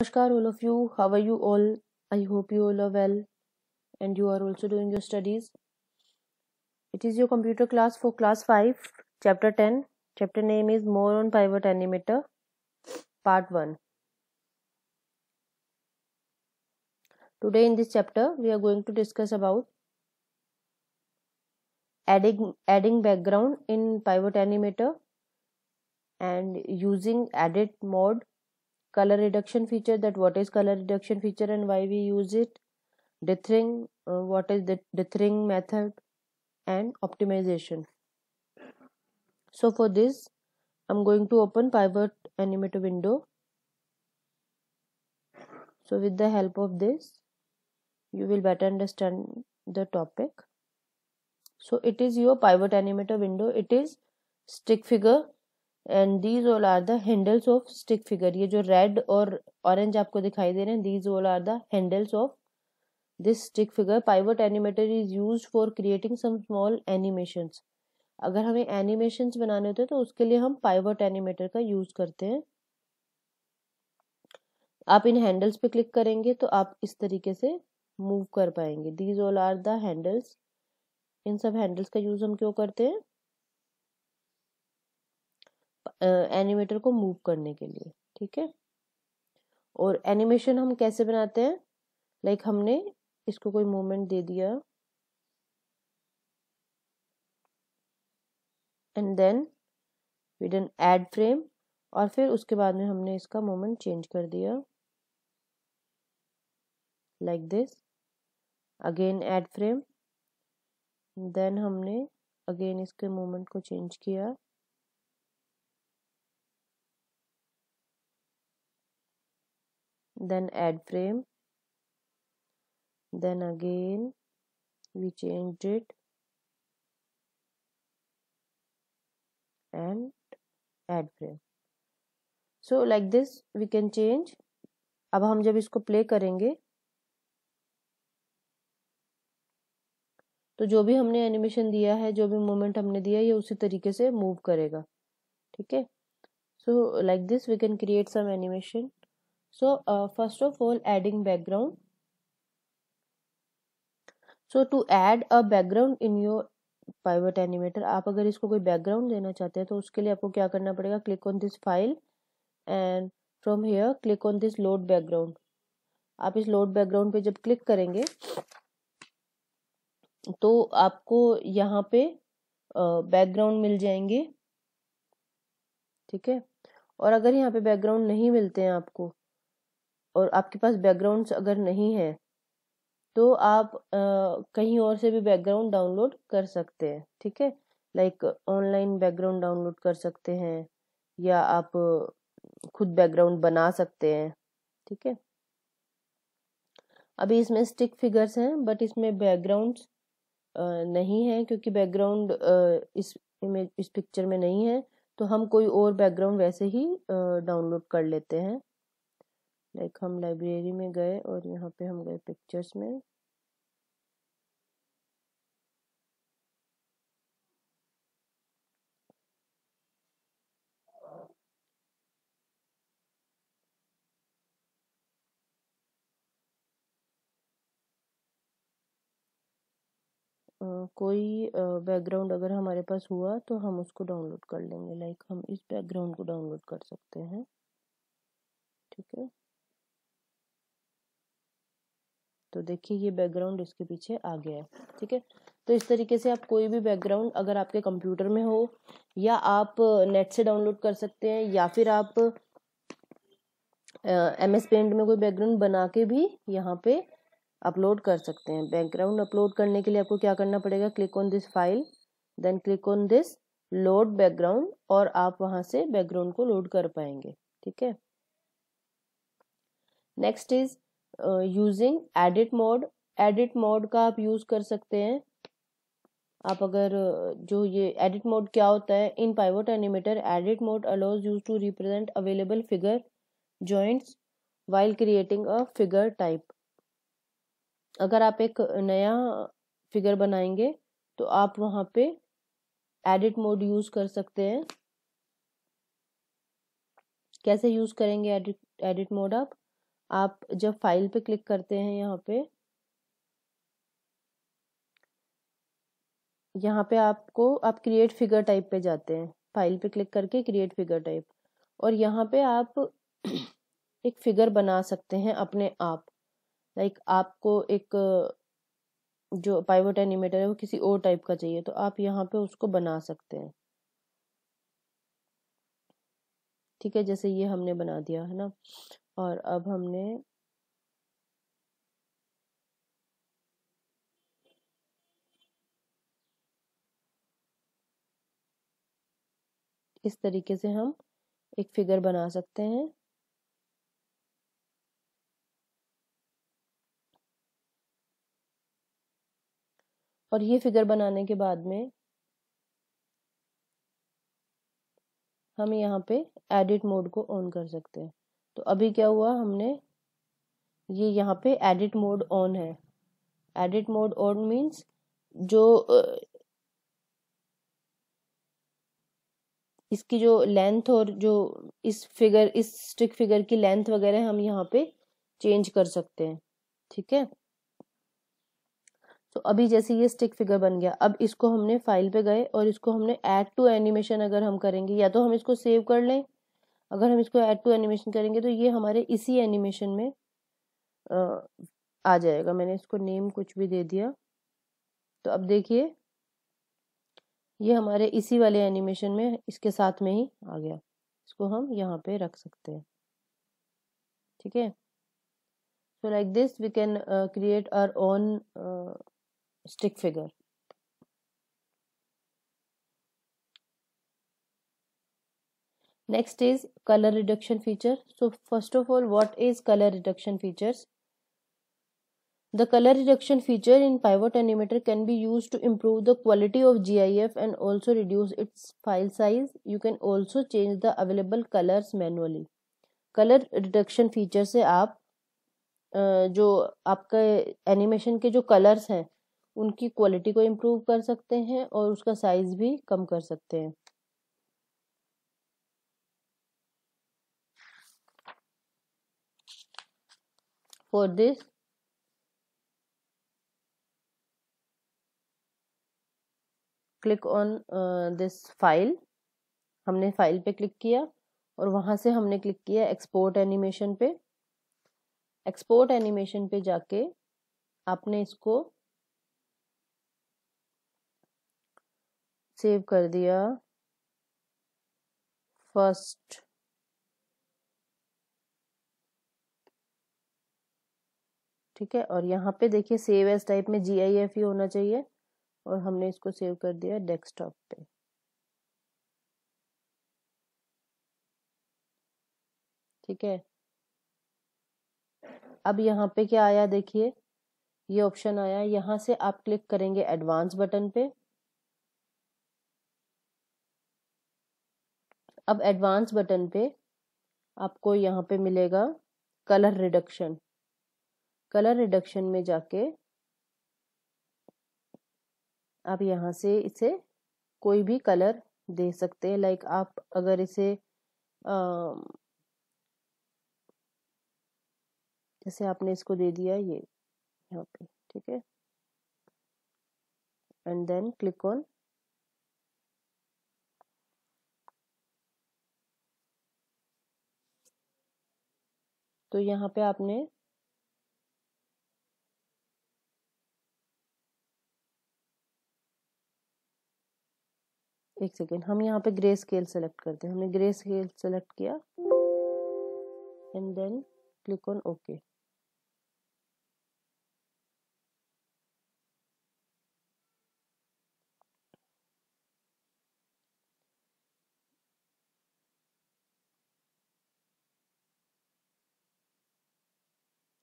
Namaskar all of you, how are you all? I hope you all are well and you are also doing your studies. It is your computer class for class 5, chapter 10. Chapter name is More on Pivot Animator, part 1. Today in this chapter, we are going to discuss about adding, adding background in Pivot Animator and using Edit mode color reduction feature that what is color reduction feature and why we use it dithering uh, what is the dithering method and optimization so for this i'm going to open pivot animator window so with the help of this you will better understand the topic so it is your pivot animator window it is stick figure and these all are the handles of stick figure ये जो red और orange आपको दिखाई दे रहे हैं these all are the handles of this stick figure pivot animator is use for creating some small animation अगर हमें एनिमेशन बनाने होते हैं तो उसके लिए हम पाइवट एनिमेटर का यूज करते हैं आप इन हैंडल्स पे क्लिक करेंगे तो आप इस तरीके से मूव कर पाएंगे these all are the handles इन सब हैंडल्स का यूज हम क्यों करते हैं एनिमेटर को मूव करने के लिए ठीक है और एनिमेशन हम कैसे बनाते हैं लाइक like हमने इसको कोई मोमेंट दे दिया and then we done add frame और फिर उसके बाद में हमने इसका मोमेंट चेंज कर दिया like this again add frame then हमने अगेन इसके मोमेंट को चेंज किया then add frame then again we changed it and add frame so like this we can change अब हम जब इसको प्ले करेंगे तो जो भी हमने एनिमेशन दिया है जो भी मोमेंट हमने दिया है ये उसी तरीके से मूव करेगा ठीक है so like this we can create some animation So uh, first of all adding background. So to add a background in your pivot animator आप अगर इसको कोई background देना चाहते हैं तो उसके लिए आपको क्या करना पड़ेगा click on this file and from here click on this load background आप इस load background पे जब click करेंगे तो आपको यहाँ पे बैकग्राउंड मिल जाएंगे ठीक है और अगर यहाँ पे बैकग्राउंड नहीं मिलते हैं आपको और आपके पास बैकग्राउंड्स अगर नहीं है तो आप आ, कहीं और से भी बैकग्राउंड डाउनलोड कर सकते हैं ठीक है लाइक ऑनलाइन बैकग्राउंड डाउनलोड कर सकते हैं या आप खुद बैकग्राउंड बना सकते हैं ठीक है अभी इसमें स्टिक फिगर्स हैं बट इसमें बैकग्राउंड नहीं है क्योंकि बैकग्राउंड इस इमेज इस पिक्चर में नहीं है तो हम कोई और बैकग्राउंड वैसे ही डाउनलोड कर लेते हैं लाइक हम लाइब्रेरी में गए और यहाँ पे हम गए पिक्चर्स में कोई बैकग्राउंड अगर हमारे पास हुआ तो हम उसको डाउनलोड कर लेंगे लाइक हम इस बैकग्राउंड को डाउनलोड कर सकते हैं ठीक है तो देखिए ये बैकग्राउंड इसके पीछे आ गया है ठीक है तो इस तरीके से आप कोई भी बैकग्राउंड अगर आपके कंप्यूटर में हो या आप नेट से डाउनलोड कर सकते हैं या फिर आप एम एस पेंट में कोई बैकग्राउंड बना के भी यहाँ पे अपलोड कर सकते हैं बैकग्राउंड अपलोड करने के लिए आपको क्या करना पड़ेगा click on this file then click on this load background और आप वहाँ से बैकग्राउंड को लोड कर पाएंगे ठीक है next is using edit mode edit mode का आप यूज कर सकते हैं आप अगर जो ये एडिट मोड क्या होता है in Pivot Animator edit mode allows use to represent available figure joints while creating a figure type अगर आप एक नया फिगर बनाएंगे तो आप वहाँ पे एडिट मोड यूज कर सकते हैं कैसे यूज करेंगे एडिट एडिट मोड आप आप जब फाइल पे क्लिक करते हैं यहाँ पे यहाँ पे आपको आप क्रिएट फिगर टाइप पे जाते हैं फाइल पे क्लिक करके क्रिएट फिगर टाइप और यहाँ पे आप एक फिगर बना सकते हैं अपने आप लाइक आपको एक जो पाइवट एनिमेटर है वो किसी और टाइप का चाहिए तो आप यहाँ पे उसको बना सकते हैं ठीक है जैसे ये हमने बना दिया है ना और अब हमने इस तरीके से हम एक फिगर बना सकते हैं और ये फिगर बनाने के बाद में हम यहाँ पे एडिट मोड को ऑन कर सकते हैं तो अभी क्या हुआ हमने ये यहाँ पे एडिट मोड ऑन है एडिट मोड ऑन मीन्स जो इसकी जो लेंथ और जो इस फिगर इस स्टिक फिगर की लेंथ वगैरह हम यहाँ पे चेंज कर सकते हैं ठीक है तो अभी जैसे ये स्टिक फिगर बन गया अब इसको हमने फाइल पे गए और इसको हमने ऐड टू एनिमेशन अगर हम करेंगे या तो हम इसको सेव कर लें अगर हम इसको ऐड टू एनिमेशन करेंगे तो ये हमारे इसी एनिमेशन में आ जाएगा मैंने इसको नेम कुछ भी दे दिया तो अब देखिए ये हमारे इसी वाले एनिमेशन में इसके साथ में ही आ गया इसको हम यहाँ पे रख सकते हैं ठीक है so like this we can create our own stick figure next is color reduction feature so first of all what is color reduction features the color reduction feature in pivot animator can be used to improve the quality of GIF and also reduce its file size. You can also change the available colors manually. Color reduction feature से आप जो आपका animation के जो colours हैं उनकी quality को improve कर सकते हैं और उसका साइज भी कम कर सकते हैं for this click on this file हमने फाइल पे क्लिक किया और वहाँ से हमने क्लिक किया एक्सपोर्ट एनिमेशन पे एक्सपोर्ट एनिमेशन पे जाके आपने इसको सेव कर दिया फर्स्ट ठीक है और यहाँ पे देखिए सेव एस टाइप में जी आई एफ ही होना चाहिए और हमने इसको सेव कर दिया डेस्कटॉप पे ठीक है अब यहाँ पे क्या आया देखिए ये ऑप्शन आया यहाँ से आप क्लिक करेंगे एडवांस बटन पे अब एडवांस बटन पे आपको यहाँ पे मिलेगा कलर रिडक्शन कलर रिडक्शन में जाके आप यहाँ से इसे कोई भी कलर दे सकते हैं लाइक आप अगर इसे आ, जैसे आपने इसको दे दिया ये यहाँ पे ठीक है एंड देन क्लिक ऑन तो यहाँ पे आपने एक सेकेंड हम यहाँ पे ग्रे स्केल सेलेक्ट करते हैं हमने ग्रे स्केल सेलेक्ट किया and then click on okay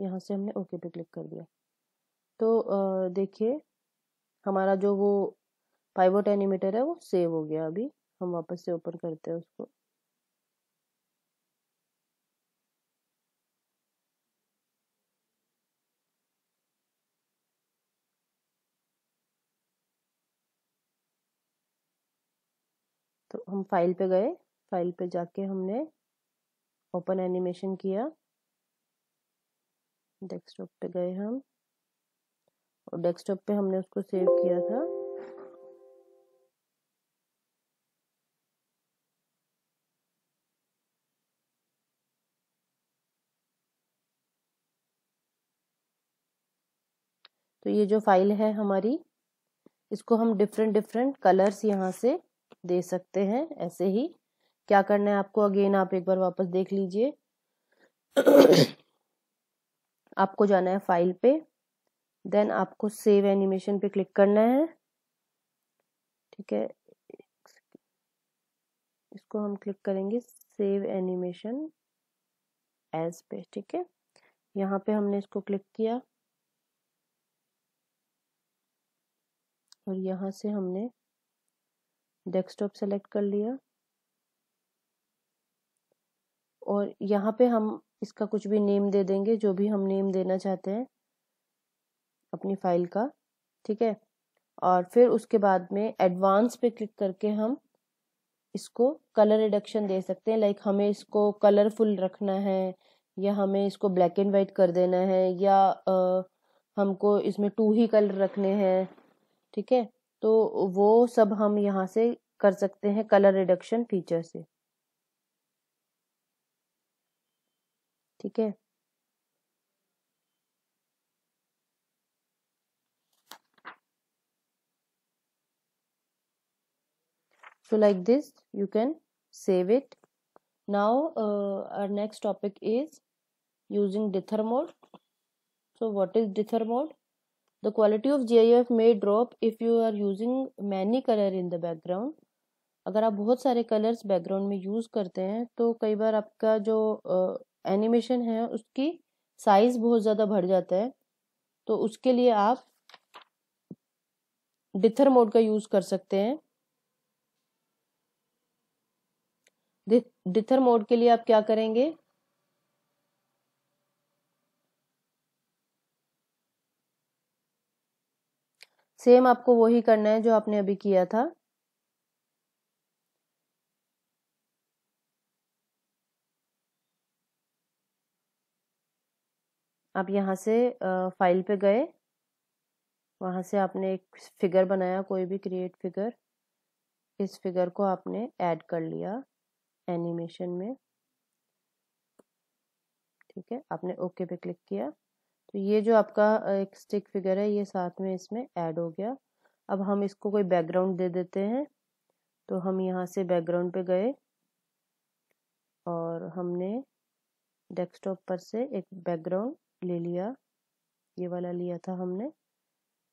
यहाँ से हमने ओके पे क्लिक कर दिया तो देखिए हमारा जो वो पाइवोट एनिमेटर है वो सेव हो गया अभी हम वापस से ओपन करते हैं उसको तो हम फाइल पे गए फाइल पे जाके हमने ओपन एनिमेशन किया डेस्कटॉप पे गए हम और डेस्कटॉप पे हमने उसको सेव किया था तो ये जो फाइल है हमारी इसको हम डिफरेंट डिफरेंट कलर्स यहाँ से दे सकते हैं ऐसे ही क्या करना है आपको अगेन आप एक बार वापस देख लीजिए आपको जाना है फाइल पे देन आपको सेव एनिमेशन पे क्लिक करना है ठीक है इसको हम क्लिक करेंगे सेव एनिमेशन एज पे ठीक है यहाँ पे हमने इसको क्लिक किया और यहाँ से हमने डेस्कटॉप सेलेक्ट कर लिया और यहाँ पे हम इसका कुछ भी नेम दे देंगे जो भी हम नेम देना चाहते हैं अपनी फाइल का ठीक है और फिर उसके बाद में एडवांस पे क्लिक करके हम इसको कलर रिडक्शन दे सकते हैं लाइक हमें इसको कलरफुल रखना है या हमें इसको ब्लैक एंड वाइट कर देना है या आ, हमको इसमें टू ही कलर रखने हैं ठीक है तो वो सब हम यहाँ से कर सकते हैं कलर रिडक्शन फीचर से ठीक है so like this you can save it now uh, our next topic is using dither mode so what is dither mode The quality of GIF may drop if you are using many color in the background. अगर आप बहुत सारे colours background में use करते हैं तो कई बार आपका जो एनिमेशन uh, है उसकी साइज़ बहुत ज़्यादा बढ़ जाता है तो उसके लिए आप डिथर मोड का यूज़ कर सकते हैं डिथर मोड के लिए आप क्या करेंगे सेम आपको वही करना है जो आपने अभी किया था आप यहाँ से फाइल पे गए वहाँ से आपने एक फिगर बनाया कोई भी क्रिएट फिगर इस फिगर को आपने ऐड कर लिया एनिमेशन में ठीक है आपने ओके पे क्लिक किया तो ये जो आपका एक स्टिक फिगर है ये साथ में इसमें ऐड हो गया अब हम इसको कोई बैकग्राउंड दे देते हैं तो हम यहाँ से बैकग्राउंड पे गए और हमने डेस्कटॉप पर से एक बैकग्राउंड ले लिया ये वाला लिया था हमने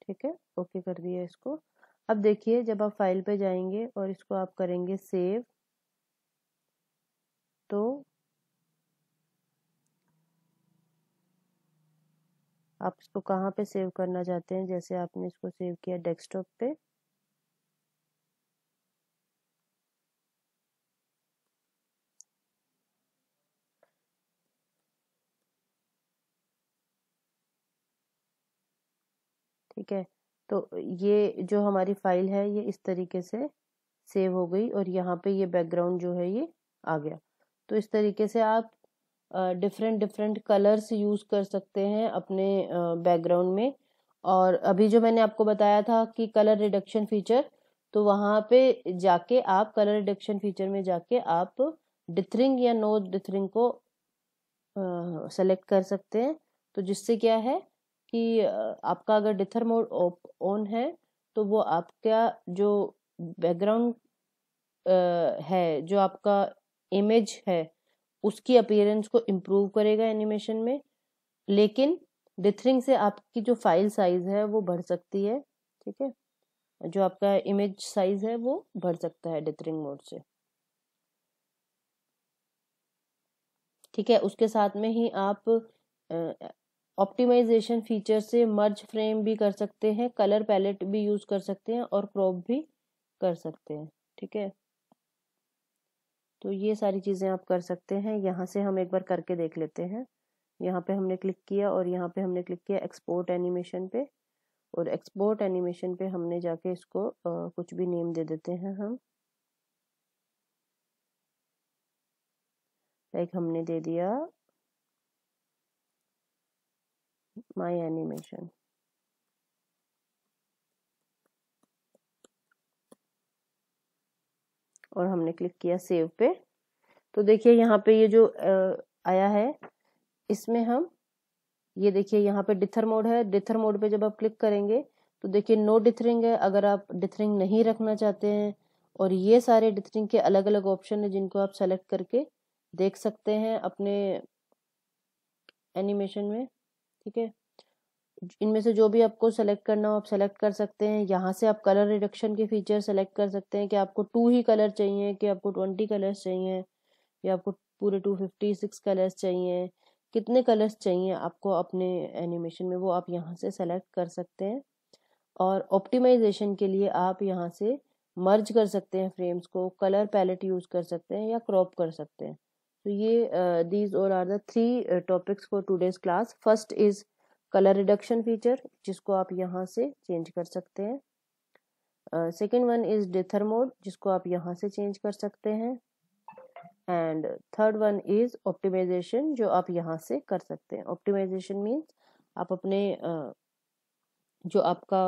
ठीक है ओके कर दिया इसको अब देखिए जब आप फाइल पे जाएंगे और इसको आप करेंगे सेव तो आप इसको कहाँ पे सेव करना चाहते हैं जैसे आपने इसको सेव किया डेस्कटॉप पे ठीक है तो ये जो हमारी फाइल है ये इस तरीके से सेव हो गई और यहाँ पे ये बैकग्राउंड जो है ये आ गया तो इस तरीके से आप डिफरेंट डिफरेंट कलर्स यूज़ कर सकते हैं अपने बैकग्राउंड में और अभी जो मैंने आपको बताया था कि कलर रिडक्शन फीचर तो वहाँ पे जाके आप कलर रिडक्शन फीचर में जाके आप डिथरिंग या नो डिथरिंग को सेलेक्ट कर सकते हैं तो जिससे क्या है कि आपका अगर डिथर मोड ऑन है तो वो आपका जो बैकग्राउंड है जो आपका इमेज है उसकी अपीयरेंस को इम्प्रूव करेगा एनिमेशन में लेकिन डिथरिंग से आपकी जो फाइल साइज़ है वो बढ़ सकती है ठीक है जो आपका इमेज साइज है वो बढ़ सकता है डिथरिंग मोड से ठीक है उसके साथ में ही आप ऑप्टिमाइजेशन फीचर से मर्ज फ्रेम भी कर सकते हैं कलर पैलेट भी यूज़ कर सकते हैं और क्रॉप भी कर सकते हैं ठीक है तो ये सारी चीज़ें आप कर सकते हैं यहाँ से हम एक बार करके देख लेते हैं यहाँ पे हमने क्लिक किया और यहाँ पे हमने क्लिक किया एक्सपोर्ट एनिमेशन पे और एक्सपोर्ट एनिमेशन पे हमने जाके इसको आ, कुछ भी नेम दे देते हैं हम लाइक हमने दे दिया माय एनिमेशन और हमने क्लिक किया सेव पे तो देखिए यहाँ पे ये जो आया है इसमें हम ये देखिए यहाँ पे डिथर मोड है डिथर मोड पे जब आप क्लिक करेंगे तो देखिए नो डिथरिंग है अगर आप डिथरिंग नहीं रखना चाहते हैं और ये सारे डिथरिंग के अलग अलग ऑप्शन है जिनको आप सेलेक्ट करके देख सकते हैं अपने एनिमेशन में ठीक है इनमें से जो भी आपको सेलेक्ट करना हो आप सेलेक्ट कर सकते हैं यहाँ से आप कलर रिडक्शन के फीचर सेलेक्ट कर सकते हैं कि आपको टू ही कलर चाहिए कि आपको ट्वेंटी कलर्स चाहिए या आपको पूरे टू फिफ्टी सिक्स कलर्स चाहिए कितने कलर्स चाहिए आपको अपने एनिमेशन में वो आप यहाँ से सेलेक्ट कर सकते हैं और ऑप्टिमाइजेशन के लिए आप यहाँ से मर्ज कर सकते हैं फ्रेम्स को कलर पैलेट यूज़ कर सकते हैं या क्रॉप कर सकते हैं तो ये दीज और are the three topics for today's class first is colour reduction feature जिसको आप यहाँ से चेंज कर सकते हैं second one is dither mode जिसको आप यहाँ से चेंज कर सकते हैं and third one is optimisation जो आप यहाँ से कर सकते हैं ऑप्टिमाइजेशन मीन्स आप अपने uh, जो आपका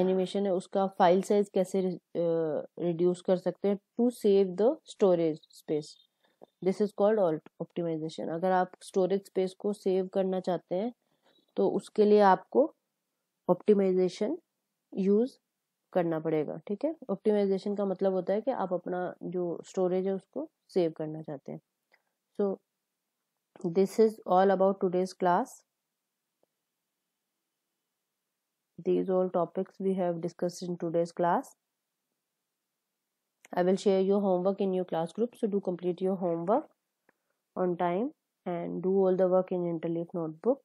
एनिमेशन uh, है उसका फाइल साइज कैसे रिड्यूस uh, कर सकते हैं to save the storage space this is called optimisation अगर आप स्टोरेज स्पेस को सेव करना चाहते हैं तो उसके लिए आपको ऑप्टिमाइजेशन यूज़ करना पड़ेगा ठीक है ऑप्टिमाइजेशन का मतलब होता है कि आप अपना जो स्टोरेज है उसको सेव करना चाहते हैं so this is all about today's class these all topics we have discuss in today's class I will share your homework in your class group. So do complete your homework on time and do all the work in interleaf notebook.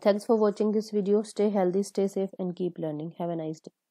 Thanks for watching this video. Stay healthy, stay safe and keep learning. Have a nice day.